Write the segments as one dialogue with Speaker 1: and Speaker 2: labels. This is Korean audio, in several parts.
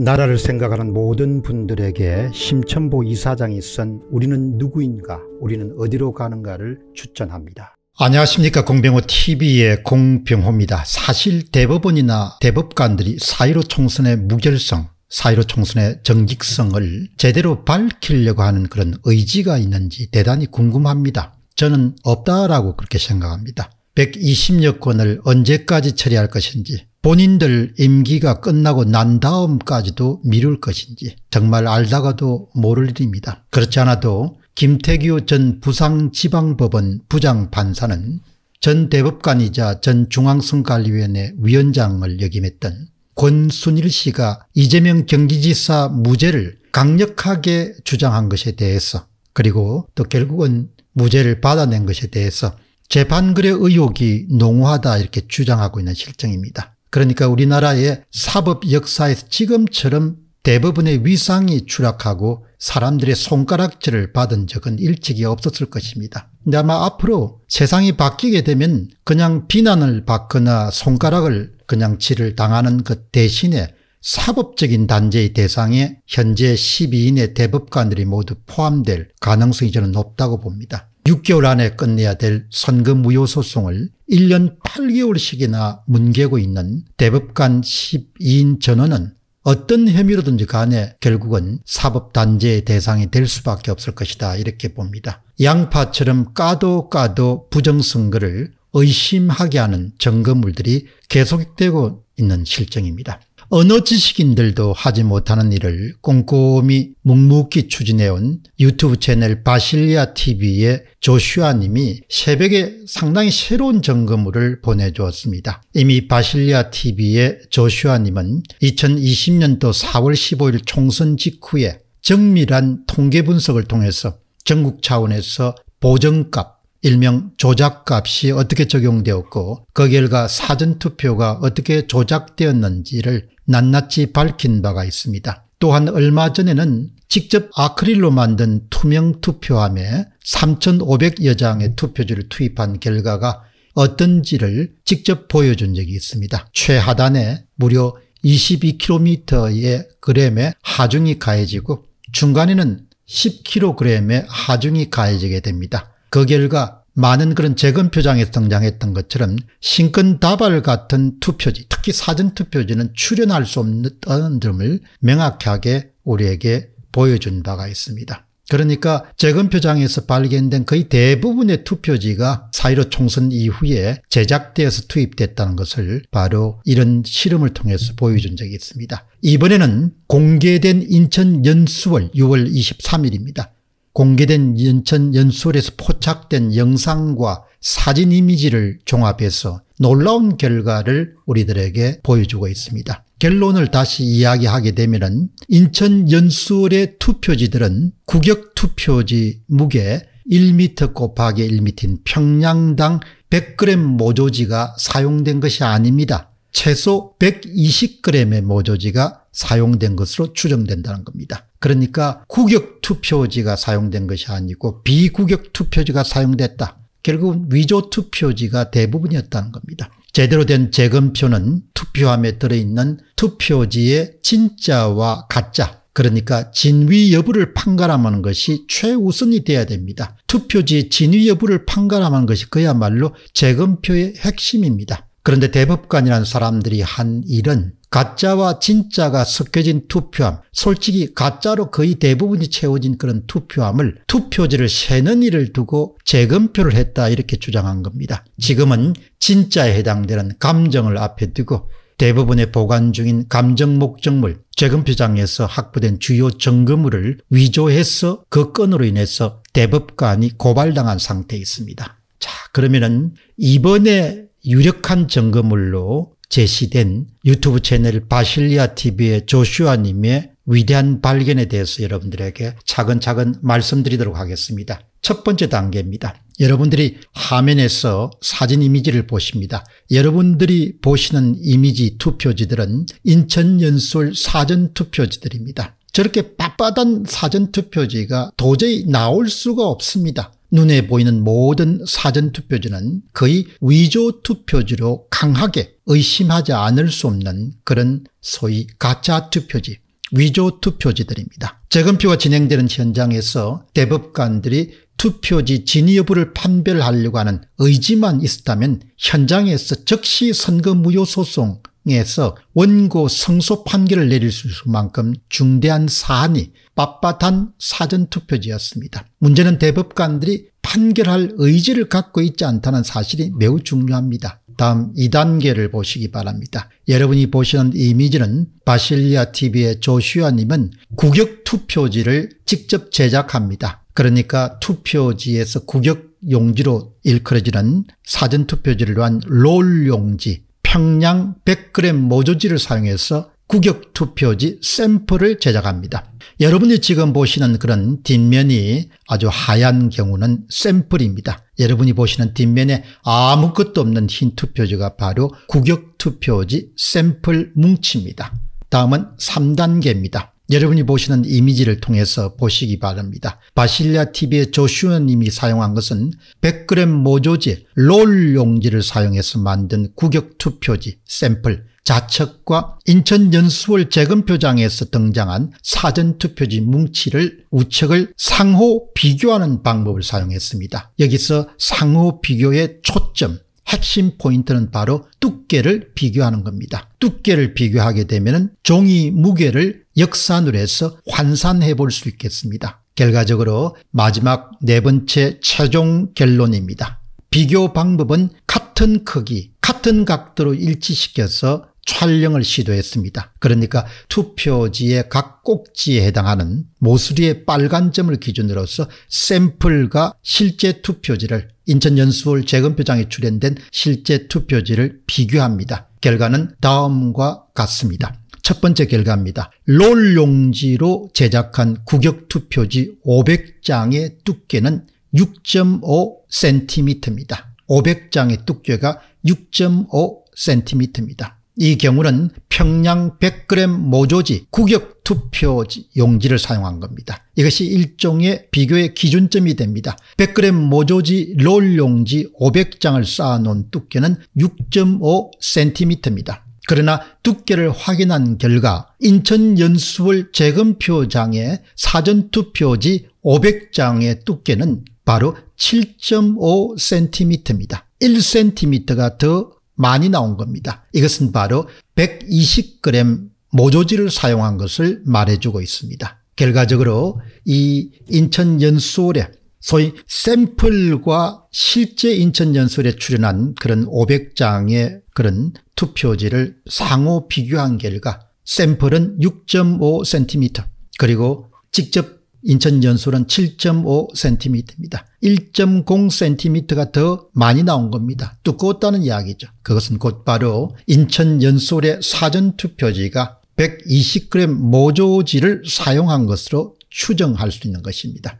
Speaker 1: 나라를 생각하는 모든 분들에게 심천보 이사장이 쓴 우리는 누구인가 우리는 어디로 가는가를 추천합니다. 안녕하십니까 공병호TV의 공병호입니다. 사실 대법원이나 대법관들이 사이로 총선의 무결성 사이로 총선의 정직성을 제대로 밝히려고 하는 그런 의지가 있는지 대단히 궁금합니다. 저는 없다라고 그렇게 생각합니다. 120여 건을 언제까지 처리할 것인지 본인들 임기가 끝나고 난 다음까지도 미룰 것인지 정말 알다가도 모를 일입니다. 그렇지 않아도 김태규 전 부상지방법원 부장판사는 전 대법관이자 전 중앙선관위원회 위원장을 역임했던 권순일 씨가 이재명 경기지사 무죄를 강력하게 주장한 것에 대해서 그리고 또 결국은 무죄를 받아낸 것에 대해서 재판글의 의혹이 농후하다 이렇게 주장하고 있는 실정입니다. 그러니까 우리나라의 사법 역사에서 지금처럼 대부분의 위상이 추락하고 사람들의 손가락질을 받은 적은 일찍이 없었을 것입니다. 근데 아마 앞으로 세상이 바뀌게 되면 그냥 비난을 받거나 손가락을 그냥 질을 당하는 것 대신에 사법적인 단죄의 대상에 현재 12인의 대법관들이 모두 포함될 가능성이 저는 높다고 봅니다. 6개월 안에 끝내야 될선거 무효 소송을 1년 8개월씩이나 뭉개고 있는 대법관 12인 전원은 어떤 혐의로든지 간에 결국은 사법단죄의 대상이 될 수밖에 없을 것이다 이렇게 봅니다. 양파처럼 까도 까도 부정선거를 의심하게 하는 점검물들이 계속되고 있는 실정입니다. 언어 지식인들도 하지 못하는 일을 꼼꼼히 묵묵히 추진해온 유튜브 채널 바실리아 TV의 조슈아 님이 새벽에 상당히 새로운 점검물을 보내주었습니다. 이미 바실리아 TV의 조슈아 님은 2020년도 4월 15일 총선 직후에 정밀한 통계 분석을 통해서 전국 차원에서 보정값, 일명 조작값이 어떻게 적용되었고 그 결과 사전투표가 어떻게 조작되었는지를 낱낱이 밝힌 바가 있습니다. 또한 얼마 전에는 직접 아크릴로 만든 투명 투표함에 3,500여 장의 투표지를 투입한 결과가 어떤지를 직접 보여준 적이 있습니다. 최하단에 무려 2 2 k m 의 그램의 하중이 가해지고 중간에는 10kg의 하중이 가해지게 됩니다. 그 결과 많은 그런 재건표장에서 등장했던 것처럼 신권다발 같은 투표지 특히 사전투표지는 출연할 수 없는 점을 명확하게 우리에게 보여준 바가 있습니다. 그러니까 재검표장에서 발견된 거의 대부분의 투표지가 사1 5 총선 이후에 제작되어서 투입됐다는 것을 바로 이런 실험을 통해서 보여준 적이 있습니다. 이번에는 공개된 인천 연수월 6월 23일입니다. 공개된 연천 연수에서 원 포착된 영상과 사진 이미지를 종합해서 놀라운 결과를 우리들에게 보여주고 있습니다. 결론을 다시 이야기하게 되면 인천 연수의 투표지들은 구역 투표지 무게 1m 곱하기 1m인 평양당 100g 모조지가 사용된 것이 아닙니다. 최소 120g의 모조지가 사용된 것으로 추정된다는 겁니다. 그러니까 구격 투표지가 사용된 것이 아니고 비구격 투표지가 사용됐다. 결국은 위조 투표지가 대부분이었다는 겁니다. 제대로 된 재검표는 투표함에 들어있는 투표지의 진짜와 가짜 그러니까 진위 여부를 판가름하는 것이 최우선이 돼야 됩니다. 투표지 진위 여부를 판가름하는 것이 그야말로 재검표의 핵심입니다. 그런데 대법관이라는 사람들이 한 일은 가짜와 진짜가 섞여진 투표함 솔직히 가짜로 거의 대부분이 채워진 그런 투표함을 투표지를 세는 일을 두고 재검표를 했다 이렇게 주장한 겁니다. 지금은 진짜에 해당되는 감정을 앞에 두고 대부분의 보관 중인 감정 목적물 재검표장에서 확보된 주요 증거물을 위조해서 그 건으로 인해서 대법관이 고발당한 상태에 있습니다. 자 그러면은 이번에 유력한 점검물로 제시된 유튜브 채널 바실리아 TV의 조슈아님의 위대한 발견에 대해서 여러분들에게 차근차근 말씀드리도록 하겠습니다. 첫 번째 단계입니다. 여러분들이 화면에서 사진 이미지를 보십니다. 여러분들이 보시는 이미지 투표지들은 인천 연수 사전 투표지들입니다. 저렇게 빳빳한 사전 투표지가 도저히 나올 수가 없습니다. 눈에 보이는 모든 사전투표지는 거의 위조투표지로 강하게 의심하지 않을 수 없는 그런 소위 가짜 투표지, 위조투표지들입니다. 재검표가 진행되는 현장에서 대법관들이 투표지 진위 여부를 판별하려고 하는 의지만 있었다면 현장에서 즉시 선거 무효 소송 에서 원고 성소 판결을 내릴 수 있을 만큼 중대한 사안이 빳빳한 사전투표지였습니다. 문제는 대법관들이 판결할 의지를 갖고 있지 않다는 사실이 매우 중요합니다. 다음 2단계를 보시기 바랍니다. 여러분이 보시는 이미지는 바실리아 TV의 조슈아님은 구격투표지를 직접 제작합니다. 그러니까 투표지에서 구격용지로 일컬어지는 사전투표지를 위한 롤용지 평양 100g 모조지를 사용해서 구격 투표지 샘플을 제작합니다. 여러분이 지금 보시는 그런 뒷면이 아주 하얀 경우는 샘플입니다. 여러분이 보시는 뒷면에 아무것도 없는 흰 투표지가 바로 구격 투표지 샘플 뭉치입니다. 다음은 3단계입니다. 여러분이 보시는 이미지를 통해서 보시기 바랍니다. 바실리아 TV의 조슈현님이 사용한 것은 100g 모조지 롤 용지를 사용해서 만든 구격투표지 샘플 자척과 인천 연수월 재검표장에서 등장한 사전투표지 뭉치를 우측을 상호 비교하는 방법을 사용했습니다. 여기서 상호 비교의 초점 핵심 포인트는 바로 두께를 비교하는 겁니다. 두께를 비교하게 되면 종이 무게를 역산으로 해서 환산해 볼 수 있겠습니다. 결과적으로 마지막 네 번째 최종 결론입니다. 비교 방법은 같은 크기, 같은 각도로 일치시켜서 촬영을 시도했습니다. 그러니까 투표지의 각 꼭지에 해당하는 모서리의 빨간 점을 기준으로서 샘플과 실제 투표지를 인천연수원 재검표장에 출연된 실제 투표지를 비교합니다. 결과는 다음과 같습니다. 첫 번째 결과입니다. 롤 용지로 제작한 구격투표지 500장의 두께는 6.5cm입니다. 500장의 두께가 6.5cm입니다. 이 경우는 평양 100g 모조지 국역 투표 지 용지를 사용한 겁니다. 이것이 일종의 비교의 기준점이 됩니다. 100g 모조지 롤 용지 500장을 쌓아놓은 두께는 6.5cm입니다. 그러나 두께를 확인한 결과 인천 연수월 재검표장의 사전투표지 500장의 두께는 바로 7.5cm입니다. 1cm가 더 많이 나온 겁니다. 이것은 바로 120g 모조지를 사용한 것을 말해주고 있습니다. 결과적으로 이 인천 연수홀에 소위 샘플과 실제 인천 연수홀에 출연한 그런 500장의 그런 투표지를 상호 비교한 결과 샘플은 6.5cm 그리고 직접 인천 연수는 7.5cm입니다. 1.0cm가 더 많이 나온 겁니다. 두꺼웠다는 이야기죠. 그것은 곧바로 인천 연솔의 사전투표지가 120g 모조지를 사용한 것으로 추정할 수 있는 것입니다.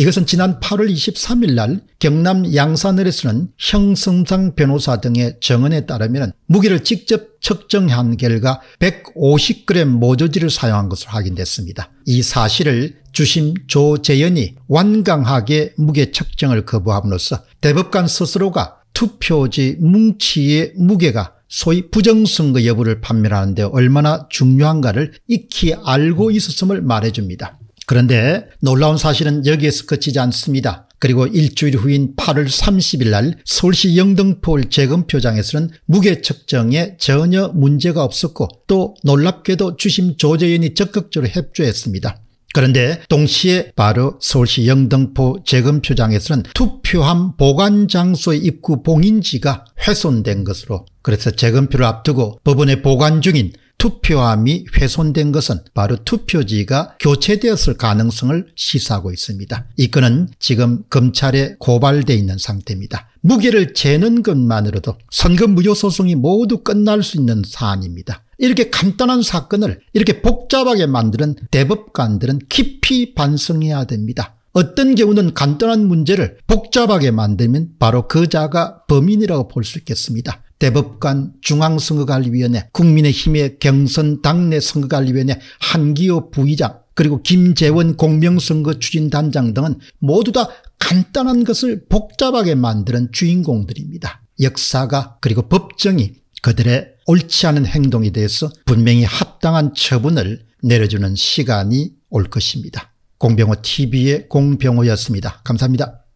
Speaker 1: 이것은 지난 8월 23일 날 경남 양산을에서는 형성상 변호사 등의 증언에 따르면 무게를 직접 측정한 결과 150g 모조지를 사용한 것으로 확인됐습니다. 이 사실을 주심 조재연이 완강하게 무게 측정을 거부함으로써 대법관 스스로가 투표지 뭉치의 무게가 소위 부정선거 여부를 판별하는 데 얼마나 중요한가를 익히 알고 있었음을 말해줍니다. 그런데 놀라운 사실은 여기에서 그치지 않습니다. 그리고 일주일 후인 8월 30일 날 서울시 영등포울 재검표장에서는 무게 측정에 전혀 문제가 없었고 또 놀랍게도 주심 조재현이 적극적으로 협조했습니다. 그런데 동시에 바로 서울시 영등포 재검표장에서는 투표함 보관 장소의 입구 봉인지가 훼손된 것으로 그래서 재검표를 앞두고 법원에 보관 중인 투표함이 훼손된 것은 바로 투표지가 교체되었을 가능성을 시사하고 있습니다. 이 건은 지금 검찰에 고발돼 있는 상태입니다. 무게를 재는 것만으로도 선거 무효 소송이 모두 끝날 수 있는 사안입니다. 이렇게 간단한 사건을 이렇게 복잡하게 만드는 대법관들은 깊이 반성해야 됩니다. 어떤 경우는 간단한 문제를 복잡하게 만들면 바로 그 자가 범인이라고 볼 수 있겠습니다. 대법관 중앙선거관리위원회 국민의힘의 경선 당내 선거관리위원회 한기호 부의장 그리고 김재원 공명선거추진단장 등은 모두 다 간단한 것을 복잡하게 만드는 주인공들입니다. 역사가 그리고 법정이 그들의 옳지 않은 행동에 대해서 분명히 합당한 처분을 내려주는 시간이 올 것입니다. 공병호TV의 공병호였습니다. 감사합니다.